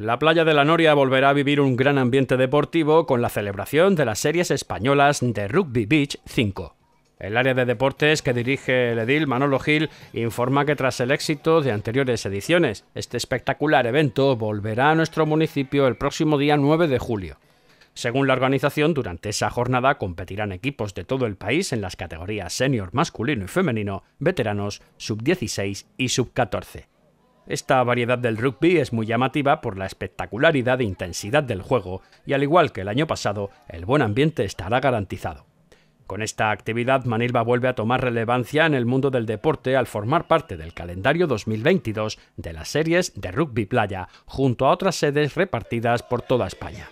La playa de la Noria volverá a vivir un gran ambiente deportivo con la celebración de las series españolas de Rugby Beach 5. El área de deportes que dirige el edil Manolo Gil informa que tras el éxito de anteriores ediciones, este espectacular evento volverá a nuestro municipio el próximo día 9 de julio. Según la organización, durante esa jornada competirán equipos de todo el país en las categorías senior masculino y femenino, veteranos, sub-16 y sub-14. Esta variedad del rugby es muy llamativa por la espectacularidad e intensidad del juego y al igual que el año pasado, el buen ambiente estará garantizado. Con esta actividad, Manilva vuelve a tomar relevancia en el mundo del deporte al formar parte del calendario 2022 de las series de rugby playa, junto a otras sedes repartidas por toda España.